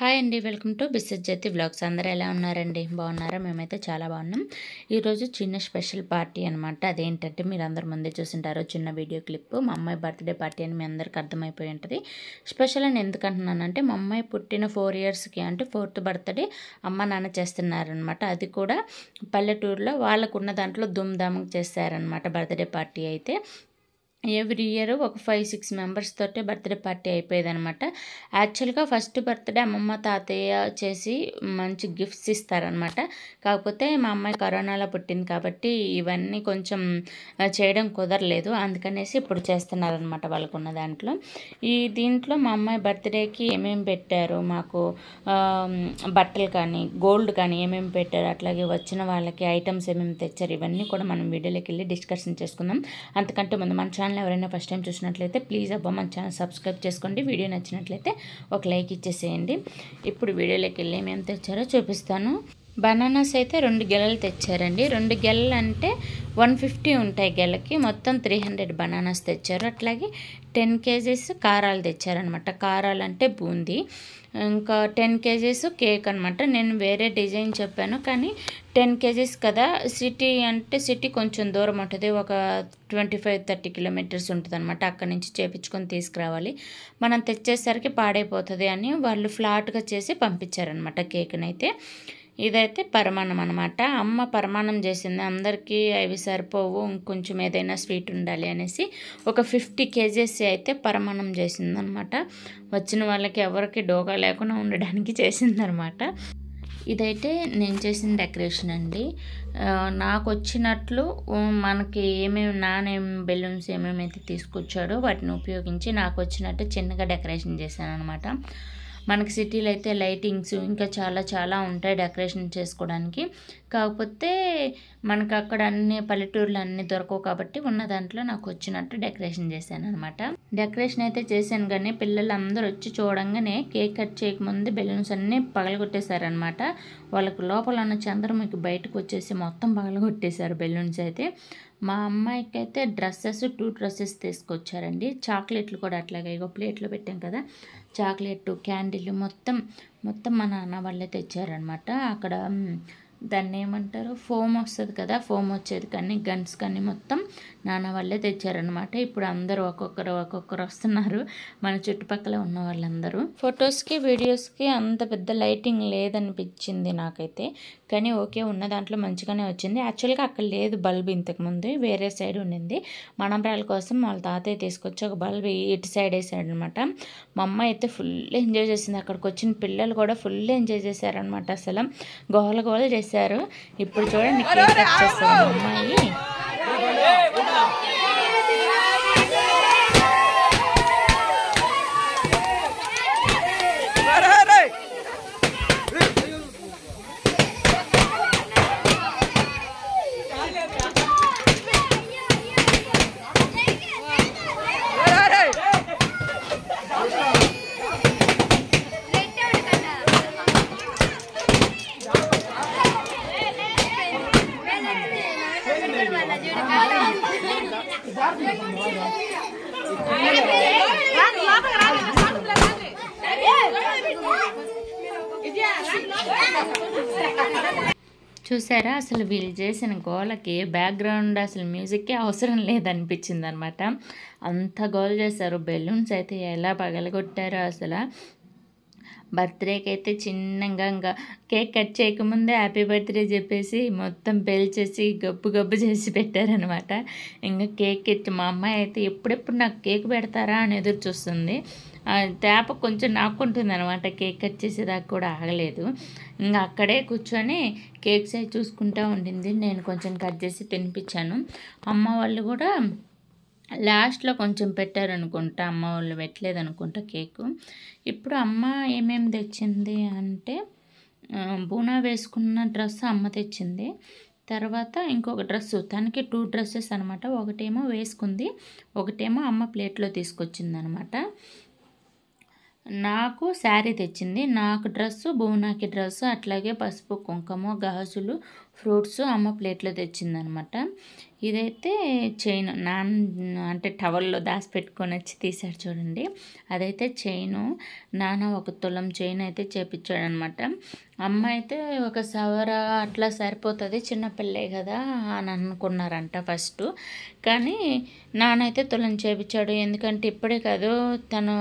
hi అండి welcome to బిస్సెస్ Jyoti blogs అందరూ ఎలా ఉన్నారండి బాగున్నారా మేమైతే చాలా బాగున్నాం ఈరోజు చిన్న స్పెషల్ పార్టీ అనమాట అదేంటంటే మీరు అందరు ముందే చూసింటారు చిన్న వీడియో క్లిప్ మా అమ్మాయి బర్త్డే పార్టీ అని మీ అందరికి అర్థమైపోయి ఉంటుంది స్పెషల్ అని ఎందుకంటున్నానంటే మా అమ్మాయి పుట్టిన ఫోర్ ఇయర్స్కి అంటే ఫోర్త్ బర్త్డే అమ్మ నాన్న చేస్తున్నారనమాట అది కూడా పల్లెటూరులో వాళ్ళకున్న దాంట్లో దుమ్దామంగా చేస్తారనమాట బర్త్డే పార్టీ అయితే ఎవ్రీ ఇయర్ ఒక ఫైవ్ సిక్స్ మెంబర్స్ తోటే బర్త్డే పార్టీ అయిపోయేది అనమాట యాక్చువల్గా ఫస్ట్ బర్త్డే అమ్మమ్మ తాతయ్య చేసి మంచి గిఫ్ట్స్ ఇస్తారనమాట కాకపోతే మా అమ్మాయి కరోనాలో పుట్టింది కాబట్టి ఇవన్నీ కొంచెం చేయడం కుదరలేదు అందుకనేసి ఇప్పుడు చేస్తున్నారనమాట వాళ్ళకున్న దాంట్లో ఈ దీంట్లో మా అమ్మాయి బర్త్డేకి ఏమేమి పెట్టారు మాకు బట్టలు కానీ గోల్డ్ కానీ ఏమేమి పెట్టారు అట్లాగే వచ్చిన వాళ్ళకి ఐటమ్స్ ఏమేమి తెచ్చారు ఇవన్నీ కూడా మనం వీడియోలోకి వెళ్ళి డిస్కషన్ చేసుకుందాం అంతకంటే ముందు మన ఛానల్ ఛానల్ ఎవరైనా ఫస్ట్ టైం చూసినట్లయితే ప్లీజ్ అబ్బా మన ఛానల్ సబ్స్క్రైబ్ చేసుకోండి వీడియో నచ్చినట్లయితే ఒక లైక్ ఇచ్చేసేయండి ఇప్పుడు వీడియోలోకి వెళ్ళి ఏమేమి తెచ్చారో చూపిస్తాను బనానాస్ అయితే రెండు గెలలు తెచ్చారండి రెండు గెలలు అంటే వన్ ఫిఫ్టీ ఉంటాయి గెలకి మొత్తం త్రీ హండ్రెడ్ బనానాస్ తెచ్చారు అట్లాగే టెన్ కేజీస్ కారాలు తెచ్చారనమాట కారాలు అంటే బూందీ ఇంకా టెన్ కేజీస్ కేక్ అనమాట నేను వేరే డిజైన్ చెప్పాను కానీ టెన్ కేజీస్ కదా సిటీ అంటే సిటీ కొంచెం దూరం ఉంటుంది ఒక ట్వంటీ ఫైవ్ థర్టీ కిలోమీటర్స్ ఉంటుంది అనమాట అక్కడి నుంచి చేపించుకొని తీసుకురావాలి మనం తెచ్చేసరికి పాడైపోతుంది అని వాళ్ళు ఫ్లాట్గా చేసి పంపించారనమాట కేక్ని అయితే ఇదైతే పరమాన్నం అనమాట అమ్మ పరమాన్నం చేసింది అందరికీ అవి సరిపోవు ఇంకొంచెం ఏదైనా స్వీట్ ఉండాలి అనేసి ఒక ఫిఫ్టీ కేజెస్ అయితే పరమాన్నం చేసిందనమాట వచ్చిన వాళ్ళకి ఎవరికి డోగా లేకుండా ఉండడానికి చేసిందనమాట ఇదైతే నేను చేసిన డెకరేషన్ అండి నాకు వచ్చినట్లు మనకి ఏమేమి నానేం బెలూన్స్ ఏమేమైతే తీసుకొచ్చాడో వాటిని ఉపయోగించి నాకు వచ్చినట్టు చిన్నగా డెకరేషన్ చేశాను అనమాట మనకి సిటీలో అయితే లైటింగ్స్ ఇంకా చాలా చాలా ఉంటాయి డెకరేషన్ చేసుకోవడానికి కాకపోతే మనకు అక్కడ అన్ని పల్లెటూర్లు అన్నీ దొరకవు కాబట్టి ఉన్న దాంట్లో నాకు వచ్చినట్టు డెకరేషన్ చేశాను అనమాట డెకరేషన్ అయితే చేశాను కానీ పిల్లలు అందరూ వచ్చి చూడంగానే కేక్ కట్ చేయకముందు బెలూన్స్ అన్నీ పగలగొట్టేశారనమాట వాళ్ళకి లోపల ఉన్న చంద్రముఖి బయటకు వచ్చేసి మొత్తం పగలగొట్టేశారు బెలూన్స్ అయితే మా అమ్మాయికి అయితే డ్రెస్సెస్ టూ డ్రెస్సెస్ తీసుకొచ్చారండి చాక్లెట్లు కూడా అట్లాగే ఇగో ప్లేట్లో పెట్టాం కదా చాక్లెట్ క్యాండిల్ మొత్తం మొత్తం మా నాన్న వాళ్ళే తెచ్చారనమాట అక్కడ దాన్ని ఏమంటారు ఫోమ్ వస్తుంది కదా ఫోమ్ వచ్చేది కానీ గన్స్ కానీ మొత్తం నాన్న వాళ్ళే తెచ్చారనమాట ఇప్పుడు అందరూ ఒక్కొక్కరు ఒక్కొక్కరు వస్తున్నారు మన చుట్టుపక్కల ఉన్న వాళ్ళందరూ ఫొటోస్కి వీడియోస్కి అంత పెద్ద లైటింగ్ లేదనిపించింది నాకైతే కానీ ఓకే ఉన్న దాంట్లో మంచిగానే వచ్చింది యాక్చువల్గా అక్కడ లేదు బల్బ్ ఇంతకుముందు వేరే సైడ్ ఉండింది మనంబ్రాల కోసం వాళ్ళ తాతయ్య తీసుకొచ్చి ఒక బల్బ్ ఇటు సైడ్ వేసాడు అనమాట మా అమ్మ అయితే ఫుల్ ఎంజాయ్ చేసింది అక్కడికి వచ్చిన పిల్లలు కూడా ఫుల్ ఎంజాయ్ చేశారనమాట అసలు గోల గోల చేశారు ఇప్పుడు చూడండి కేక్ కట్ చేస్తారు అమ్మాయి చూసారా అసలు వీళ్ళు చేసిన గోలకి బ్యాక్గ్రౌండ్ అసలు మ్యూజిక్కి అవసరం లేదనిపించింది అనమాట అంత గోల్ చేశారు బెలూన్స్ అయితే ఎలా పగలగొట్టారో అసలు బర్త్డేకి అయితే చిన్నగా ఇంకా కేక్ కట్ చేయకముందే హ్యాపీ బర్త్డే చెప్పేసి మొత్తం పేల్చేసి గబ్బు గబ్బు చేసి పెట్టారనమాట ఇంకా కేక్ ఇచ్చి మా అమ్మాయి అయితే ఎప్పుడెప్పుడు నాకు కేక్ పెడతారా అని ఎదురు చూస్తుంది తేప కొంచెం నాకుంటుంది అనమాట కేక్ కట్ చేసేదాకా కూడా ఆగలేదు ఇంకా అక్కడే కూర్చొని కేక్స్ అవి చూసుకుంటూ ఉండింది నేను కొంచెం కట్ చేసి తినిపించాను అమ్మ వాళ్ళు కూడా లాస్ట్లో కొంచెం పెట్టారనుకుంటా అమ్మ వాళ్ళు పెట్టలేదు అనుకుంటా కేకు ఇప్పుడు అమ్మ ఏమేమి తెచ్చింది అంటే బూనా వేసుకున్న డ్రెస్ అమ్మ తెచ్చింది తర్వాత ఇంకొక డ్రెస్ తనకి టూ డ్రెస్సెస్ అనమాట ఒకటేమో వేసుకుంది ఒకటేమో అమ్మ ప్లేట్లో తీసుకొచ్చింది అనమాట నాకు శారీ తెచ్చింది నాకు డ్రెస్సు బూనాకి డ్రెస్సు అట్లాగే పసుపు కుంకుమ గాజులు ఫ్రూట్స్ అమ్మ ప్లేట్లో తెచ్చింది అనమాట ఇదైతే చైన్ నాన్ అంటే టవల్లో దాచిపెట్టుకొని వచ్చి తీశాడు చూడండి అదైతే చైను నాన్న ఒక తులం చైన్ అయితే చేపించాడు అనమాట అమ్మ అయితే ఒక సవర అట్లా సరిపోతుంది చిన్నపిల్లే కదా అని అనుకున్నారంట ఫస్ట్ కానీ నానైతే తులం చేపించాడు ఎందుకంటే ఇప్పుడే కాదు తను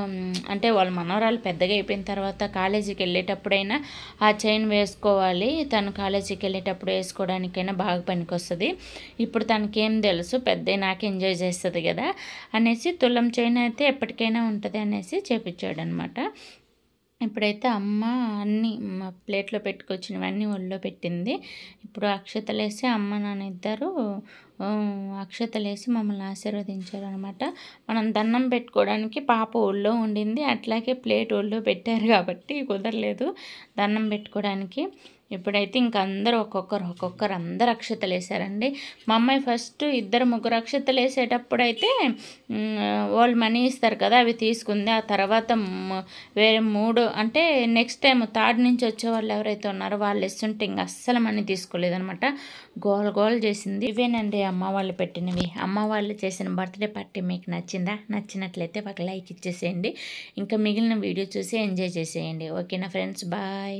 అంటే వాళ్ళ మనవరాలు పెద్దగా అయిపోయిన తర్వాత కాలేజీకి వెళ్ళేటప్పుడైనా ఆ చైన్ వేసుకోవాలి తను కాలేజీకి వెళ్ళేటప్పుడు వేసుకోవడానికైనా బాగా పనికొస్తుంది ఇప్పుడు తనకేం తెలుసు పెద్ద నాకు ఎంజాయ్ చేస్తుంది కదా అనేసి తులం చైన్ అయితే ఎప్పటికైనా ఉంటుంది అనేసి చేపించాడు అనమాట ఇప్పుడైతే అమ్మ అన్నీ ప్లేట్లో పెట్టుకొచ్చినవన్నీ ఒళ్ళో పెట్టింది ఇప్పుడు అక్షతలేసి అమ్మ నాన్న ఇద్దరు అక్షతలేసి మమ్మల్ని ఆశీర్వదించారు అనమాట మనం దన్నం పెట్టుకోవడానికి పాప ఒళ్ళో ఉండింది అట్లాగే ప్లేట్ ఒళ్ళో పెట్టారు కాబట్టి కుదరలేదు దన్నం పెట్టుకోవడానికి ఇప్పుడైతే ఇంక అందరూ ఒక్కొక్కరు ఒక్కొక్కరు అందరు అక్షతలు వేసారండి మా అమ్మాయి ఫస్ట్ ఇద్దరు ముగ్గురు అక్షతలు వేసేటప్పుడు అయితే వాళ్ళు మనీ ఇస్తారు కదా అవి తీసుకుంది ఆ తర్వాత వేరే మూడు అంటే నెక్స్ట్ టైం థర్డ్ నుంచి వచ్చే వాళ్ళు ఎవరైతే ఉన్నారో వాళ్ళు ఇస్తుంటే ఇంక అస్సలు మనీ తీసుకోలేదనమాట గోల గోల్ చేసింది ఇవేనండి అమ్మ వాళ్ళు పెట్టినవి అమ్మ వాళ్ళు చేసిన బర్త్డే పార్టీ మీకు నచ్చిందా నచ్చినట్లయితే ఒక లైక్ ఇచ్చేసేయండి ఇంకా మిగిలిన వీడియో చూసి ఎంజాయ్ చేసేయండి ఓకేనా ఫ్రెండ్స్ బాయ్